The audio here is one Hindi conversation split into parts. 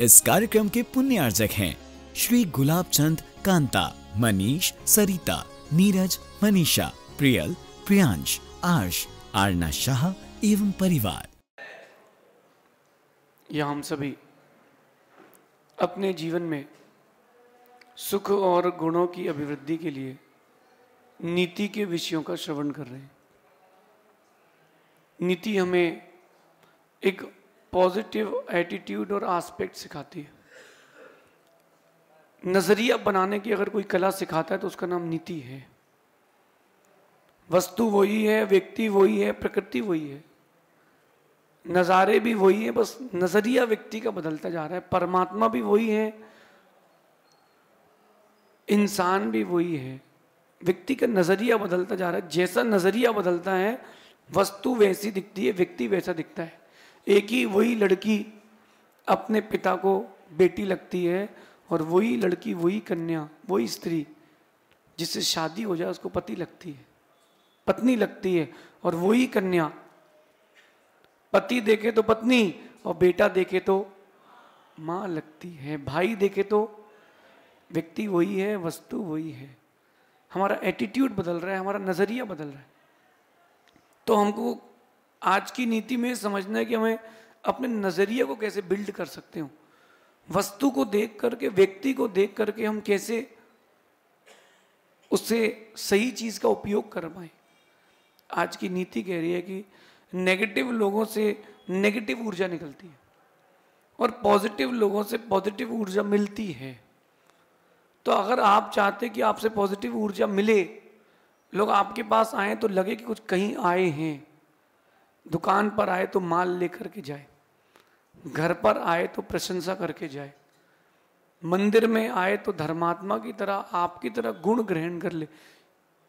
इस कार्यक्रम के पुण्य अर्जक हैं श्री गुलाब चंद कांता मनीष सरिता नीरज मनीषा प्रियल प्रियांश आर्श आरना शाह एवं परिवार यह हम सभी अपने जीवन में सुख और गुणों की अभिवृद्धि के लिए नीति के विषयों का श्रवण कर रहे हैं नीति हमें एक पॉजिटिव एटीट्यूड और आस्पेक्ट सिखाती है नज़रिया बनाने की अगर कोई कला सिखाता है तो उसका नाम नीति है वस्तु वही है व्यक्ति वही है प्रकृति वही है नज़ारे भी वही है बस नज़रिया व्यक्ति का बदलता जा रहा है परमात्मा भी वही है इंसान भी वही है व्यक्ति का नज़रिया बदलता जा रहा है जैसा नज़रिया बदलता है वस्तु वैसी दिखती है व्यक्ति वैसा दिखता है एक ही वही लड़की अपने पिता को बेटी लगती है और वही लड़की वही कन्या वही स्त्री जिससे शादी हो जाए उसको पति लगती है पत्नी लगती है और वही कन्या पति देखे तो पत्नी और बेटा देखे तो माँ लगती है भाई देखे तो व्यक्ति वही है वस्तु वही है हमारा एटीट्यूड बदल रहा है हमारा नज़रिया बदल रहा है तो हमको आज की नीति में समझना है कि हमें अपने नज़रिए को कैसे बिल्ड कर सकते हो वस्तु को देख करके व्यक्ति को देख करके हम कैसे उससे सही चीज़ का उपयोग कर पाए आज की नीति कह रही है कि नेगेटिव लोगों से नेगेटिव ऊर्जा निकलती है और पॉजिटिव लोगों से पॉजिटिव ऊर्जा मिलती है तो अगर आप चाहते कि आपसे पॉजिटिव ऊर्जा मिले लोग आपके पास आए तो लगे कि कुछ कहीं आए हैं दुकान पर आए तो माल लेकर के जाए घर पर आए तो प्रशंसा करके जाए मंदिर में आए तो धर्मात्मा की तरह आपकी तरह गुण ग्रहण कर ले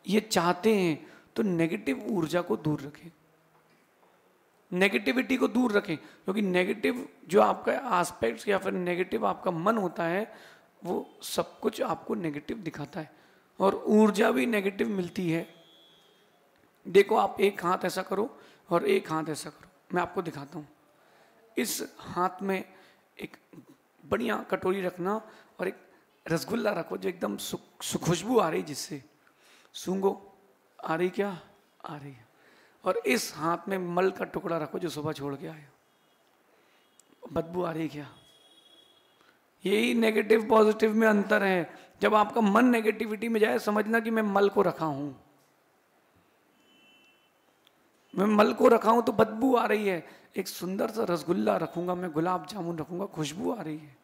ये चाहते हैं तो नेगेटिव ऊर्जा को दूर रखें नेगेटिविटी को दूर रखें क्योंकि नेगेटिव जो आपका आस्पेक्ट्स या फिर नेगेटिव आपका मन होता है वो सब कुछ आपको नेगेटिव दिखाता है और ऊर्जा भी नेगेटिव मिलती है देखो आप एक हाथ ऐसा करो और एक हाथ ऐसा करो मैं आपको दिखाता हूँ इस हाथ में एक बढ़िया कटोरी रखना और एक रसगुल्ला रखो जो एकदम सुखुशबू आ रही जिससे सूंगो आ रही क्या आ रही है और इस हाथ में मल का टुकड़ा रखो जो सुबह छोड़ के आए बदबू आ रही क्या यही नेगेटिव पॉजिटिव में अंतर है जब आपका मन नेगेटिविटी में जाए समझना कि मैं मल को रखा हूँ मैं मल को रखा तो बदबू आ रही है एक सुंदर सा रसगुल्ला रखूंगा मैं गुलाब जामुन रखूंगा खुशबू आ रही है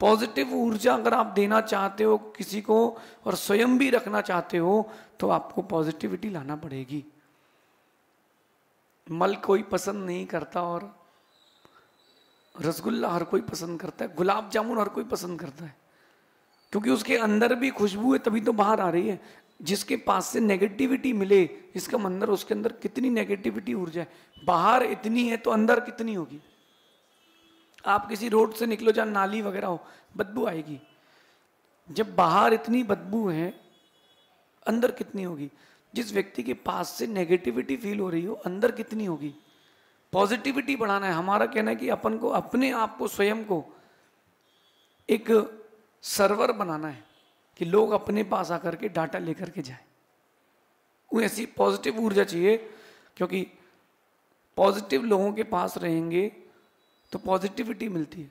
पॉजिटिव ऊर्जा अगर आप देना चाहते हो किसी को और स्वयं भी रखना चाहते हो तो आपको पॉजिटिविटी लाना पड़ेगी मल कोई पसंद नहीं करता और रसगुल्ला हर कोई पसंद करता है गुलाब जामुन हर कोई पसंद करता है क्योंकि उसके अंदर भी खुशबू है तभी तो बाहर आ रही है जिसके पास से नेगेटिविटी मिले इसका मंदिर उसके अंदर कितनी नेगेटिविटी उड़ जाए बाहर इतनी है तो अंदर कितनी होगी आप किसी रोड से निकलो जहाँ नाली वगैरह हो बदबू आएगी जब बाहर इतनी बदबू है अंदर कितनी होगी जिस व्यक्ति के पास से नेगेटिविटी फील हो रही हो अंदर कितनी होगी पॉजिटिविटी बढ़ाना है हमारा कहना है कि अपन को अपने आप को स्वयं को एक सर्वर बनाना है कि लोग अपने पास आकर के डाटा लेकर के जाए ऐसी पॉजिटिव ऊर्जा चाहिए क्योंकि पॉजिटिव लोगों के पास रहेंगे तो पॉजिटिविटी मिलती है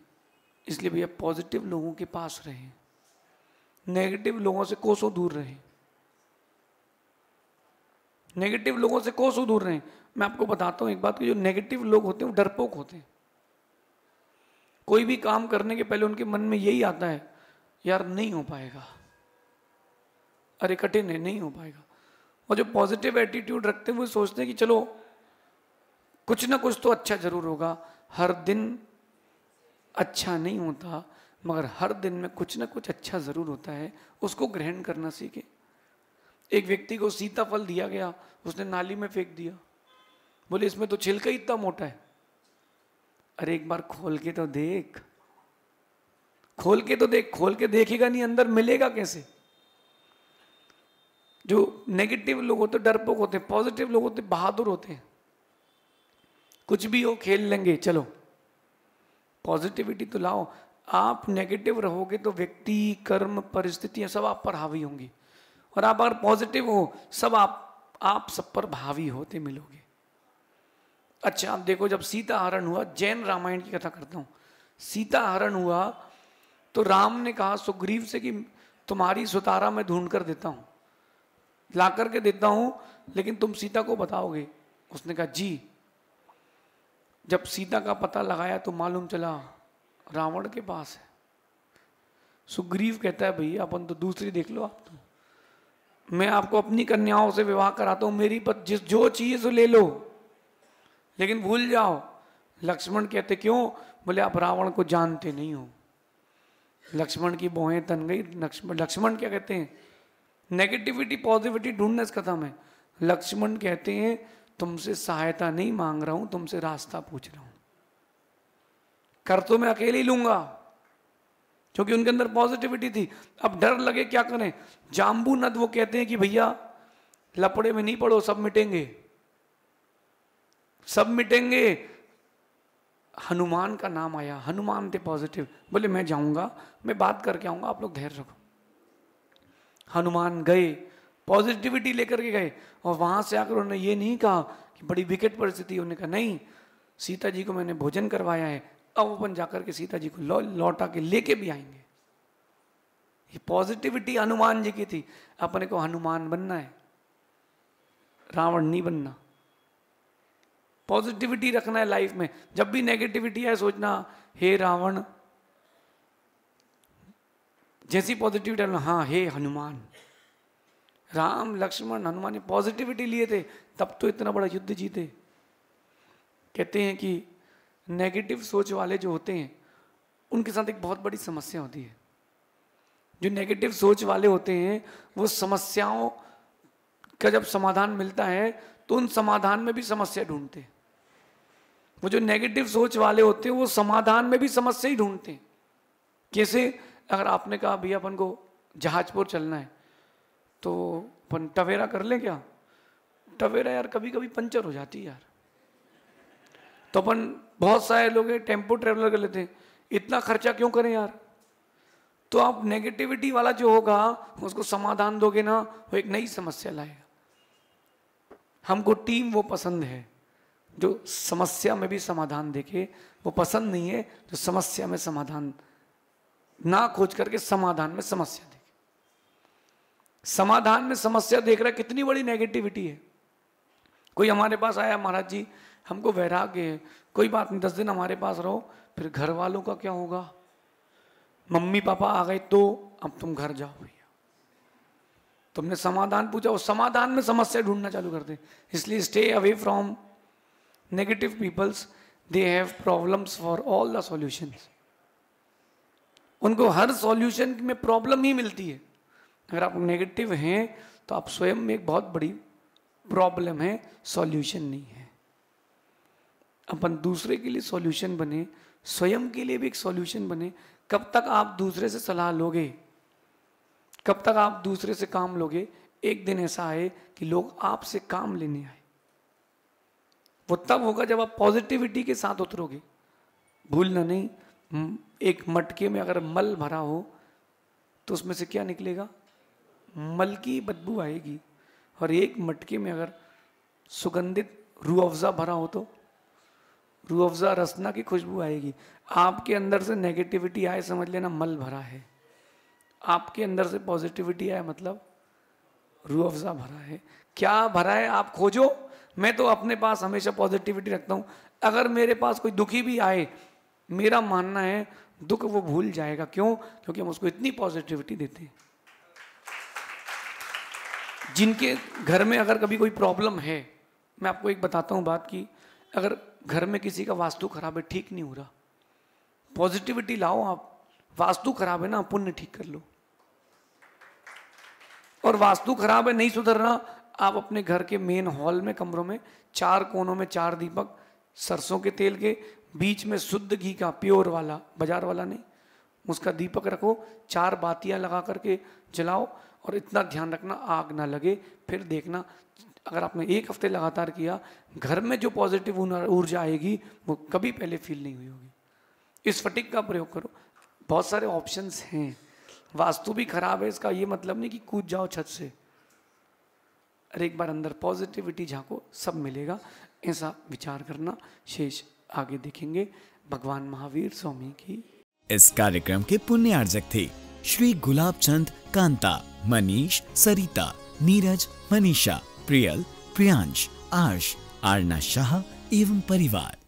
इसलिए भैया पॉजिटिव लोगों के पास रहें नेगेटिव लोगों से कोसों दूर रहें नेगेटिव लोगों से कोसों दूर रहें मैं आपको बताता हूँ एक बात कि जो नेगेटिव लोग होते हैं वो डरपोक होते हैं कोई भी काम करने के पहले उनके मन में यही आता है यार नहीं हो पाएगा अरे कठिन है नहीं हो पाएगा और जो पॉजिटिव एटीट्यूड रखते हैं वो सोचते हैं कि चलो कुछ ना कुछ तो अच्छा जरूर होगा हर दिन अच्छा नहीं होता मगर हर दिन में कुछ ना कुछ अच्छा ज़रूर होता है उसको ग्रहण करना सीखे एक व्यक्ति को सीताफल दिया गया उसने नाली में फेंक दिया बोले इसमें तो छिलका ही इतना मोटा है अरे एक बार खोल के तो देख खोल के तो देख खोल के देखेगा नहीं अंदर मिलेगा कैसे जो नेगेटिव लोग होते डरपोक होते हैं पॉजिटिव लोग होते बहादुर होते हैं कुछ भी हो खेल लेंगे चलो पॉजिटिविटी तो लाओ आप नेगेटिव रहोगे तो व्यक्ति कर्म परिस्थितियां सब आप पर हावी होंगी और आप अगर पॉजिटिव हो सब आप आप सब पर भावी होते मिलोगे अच्छा आप देखो जब सीता हरण हुआ जैन रामायण की कथा करता हूँ सीता हरण हुआ तो राम ने कहा सुग्रीव से कि तुम्हारी सुतारा मैं ढूंढ कर देता हूँ ला करके देता हूं लेकिन तुम सीता को बताओगे उसने कहा जी जब सीता का पता लगाया तो मालूम चला रावण के पास है सुग्रीव कहता है भैया अपन तो दूसरी देख लो आप तो मैं आपको अपनी कन्याओं से विवाह कराता हूं मेरी पत जिस जो चाहिए ले लो लेकिन भूल जाओ लक्ष्मण कहते क्यों बोले आप रावण को जानते नहीं हो लक्ष्मण की बोहें तन गई लक्ष्मण लक्ष्मण क्या कहते हैं नेगेटिविटी पॉजिटिविटी ढूंढने से खत्म है लक्ष्मण कहते हैं तुमसे सहायता नहीं मांग रहा हूं तुमसे रास्ता पूछ रहा हूं कर तो मैं अकेले ही लूंगा क्योंकि उनके अंदर पॉजिटिविटी थी अब डर लगे क्या करें जाम्बू नद वो कहते हैं कि भैया लपड़े में नहीं पड़ो सब मिटेंगे सब मिटेंगे हनुमान का नाम आया हनुमान थे पॉजिटिव बोले मैं जाऊंगा मैं बात करके आऊंगा आप लोग धैर्य रखो हनुमान गए पॉजिटिविटी लेकर के गए और वहां से आकर उन्होंने ये नहीं कहा कि बड़ी विकेट परिस्थिति उन्होंने कहा नहीं सीता जी को मैंने भोजन करवाया है अब अपन जाकर के सीता जी को लौटा के लेके भी आएंगे ये पॉजिटिविटी हनुमान जी की थी अपने को हनुमान बनना है रावण नहीं बनना पॉजिटिविटी रखना है लाइफ में जब भी नेगेटिविटी है सोचना हे रावण जैसी पॉजिटिविटी हाँ हे हनुमान राम लक्ष्मण हनुमान ने पॉजिटिविटी लिए थे तब तो इतना बड़ा युद्ध जीते कहते हैं कि नेगेटिव सोच वाले जो होते हैं उनके साथ एक बहुत बड़ी समस्या होती है जो नेगेटिव सोच वाले होते हैं वो समस्याओं का जब समाधान मिलता है तो उन समाधान में भी समस्या ढूंढते हैं वो जो नेगेटिव सोच वाले होते हैं वो समाधान में भी समस्या ही ढूंढते हैं कैसे अगर आपने कहा भैया अपन को जहाजपुर चलना है तो अपन टवेरा कर ले क्या टवेरा यार कभी कभी पंचर हो जाती है यार तो अपन बहुत सारे लोग हैं टेम्पो ट्रेवलर कर लेते हैं इतना खर्चा क्यों करें यार तो आप नेगेटिविटी वाला जो होगा उसको समाधान दोगे ना वो एक नई समस्या लाएगा हमको टीम वो पसंद है जो समस्या में भी समाधान देखे वो पसंद नहीं है जो समस्या में समाधान ना खोज करके समाधान में समस्या देखे समाधान में समस्या देख रहा कितनी बड़ी नेगेटिविटी है कोई हमारे पास आया महाराज जी हमको वैराग्य है कोई बात नहीं दस दिन हमारे पास रहो फिर घर वालों का क्या होगा मम्मी पापा आ गए तो अब तुम घर जाओ भैया तुमने समाधान पूछा वो समाधान में समस्या ढूंढना चालू कर दे इसलिए stay away from negative peoples they have problems for all the solutions उनको हर सॉल्यूशन में प्रॉब्लम ही मिलती है अगर आप नेगेटिव हैं तो आप स्वयं में एक बहुत बड़ी प्रॉब्लम है सॉल्यूशन नहीं है अपन दूसरे के लिए सॉल्यूशन बने स्वयं के लिए भी एक सॉल्यूशन बने कब तक आप दूसरे से सलाह लोगे कब तक आप दूसरे से काम लोगे एक दिन ऐसा आए कि लोग आपसे काम लेने आए वो तब होगा जब आप पॉजिटिविटी के साथ उतरोगे भूलना नहीं हम्म, एक मटके में अगर मल भरा हो तो उसमें से क्या निकलेगा मल की बदबू आएगी और एक मटके में अगर सुगंधित रू अफजा भरा हो तो रू अफजा रसना की खुशबू आएगी आपके अंदर से नेगेटिविटी आए समझ लेना मल भरा है आपके अंदर से पॉजिटिविटी आए मतलब रू अफजा भरा है क्या भरा है आप खोजो मैं तो अपने पास हमेशा पॉजिटिविटी रखता हूँ अगर मेरे पास कोई दुखी भी आए मेरा मानना है दुख वो भूल जाएगा क्यों क्योंकि हम उसको इतनी पॉजिटिविटी देते हैं जिनके घर में अगर कभी कोई प्रॉब्लम है मैं आपको एक बताता हूँ बात की अगर घर में किसी का वास्तु खराब है ठीक नहीं हो रहा पॉजिटिविटी लाओ आप वास्तु खराब है ना पुण्य ठीक कर लो और वास्तु खराब है नहीं सुधरना आप अपने घर के मेन हॉल में कमरों में चार कोनों में चार दीपक सरसों के तेल के बीच में शुद्ध घी का प्योर वाला बाजार वाला नहीं उसका दीपक रखो चार बातियाँ लगा करके जलाओ और इतना ध्यान रखना आग ना लगे फिर देखना अगर आपने एक हफ्ते लगातार किया घर में जो पॉजिटिव ऊर्जा आएगी वो कभी पहले फील नहीं हुई होगी इस फटिक का प्रयोग करो बहुत सारे ऑप्शंस हैं वास्तु भी खराब है इसका ये मतलब नहीं कि कूद जाओ छत से अरे एक बार अंदर पॉजिटिविटी झाको सब मिलेगा ऐसा विचार करना शेष आगे देखेंगे भगवान महावीर स्वामी की इस कार्यक्रम के पुण्यार्जक थे श्री गुलाब चंद कांता मनीष सरिता नीरज मनीषा प्रियल प्रियांश आर्श आरना शाह एवं परिवार